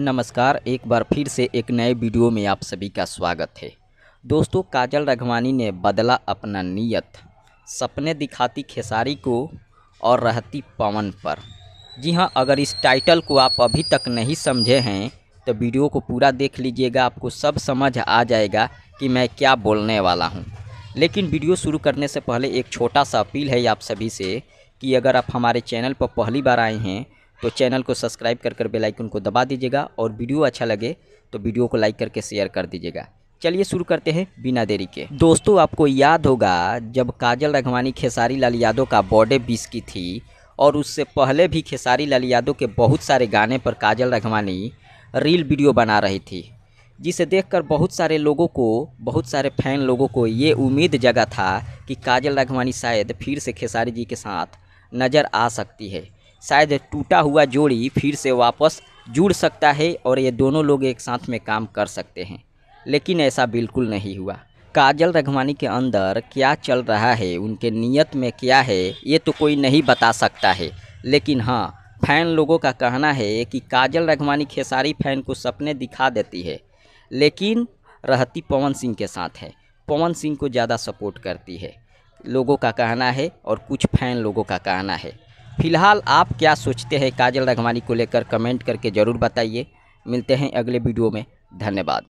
नमस्कार एक बार फिर से एक नए वीडियो में आप सभी का स्वागत है दोस्तों काजल रघवानी ने बदला अपना नियत सपने दिखाती खेसारी को और रहती पवन पर जी हां अगर इस टाइटल को आप अभी तक नहीं समझे हैं तो वीडियो को पूरा देख लीजिएगा आपको सब समझ आ जाएगा कि मैं क्या बोलने वाला हूँ लेकिन वीडियो शुरू करने से पहले एक छोटा सा अपील है आप सभी से कि अगर आप हमारे चैनल पर पहली बार आए हैं तो चैनल को सब्सक्राइब कर कर बेलाइकन को दबा दीजिएगा और वीडियो अच्छा लगे तो वीडियो को लाइक करके शेयर कर दीजिएगा चलिए शुरू करते हैं बिना देरी के दोस्तों आपको याद होगा जब काजल रघवानी खेसारी लाल यादव का बॉडे बीस की थी और उससे पहले भी खेसारी लाल यादव के बहुत सारे गाने पर काजल रघवानी रील वीडियो बना रही थी जिसे देखकर बहुत सारे लोगों को बहुत सारे फैन लोगों को ये उम्मीद जगा था कि काजल रघवानी शायद फिर से खेसारी जी के साथ नज़र आ सकती है शायद टूटा हुआ जोड़ी फिर से वापस जुड़ सकता है और ये दोनों लोग एक साथ में काम कर सकते हैं लेकिन ऐसा बिल्कुल नहीं हुआ काजल रघवानी के अंदर क्या चल रहा है उनके नियत में क्या है ये तो कोई नहीं बता सकता है लेकिन हाँ फैन लोगों का कहना है कि काजल रघवानी खेसारी फैन को सपने दिखा देती है लेकिन रहती पवन सिंह के साथ है पवन सिंह को ज़्यादा सपोर्ट करती है लोगों का कहना है और कुछ फैन लोगों का कहना है फिलहाल आप क्या सोचते हैं काजल रघवानी को लेकर कमेंट करके ज़रूर बताइए मिलते हैं अगले वीडियो में धन्यवाद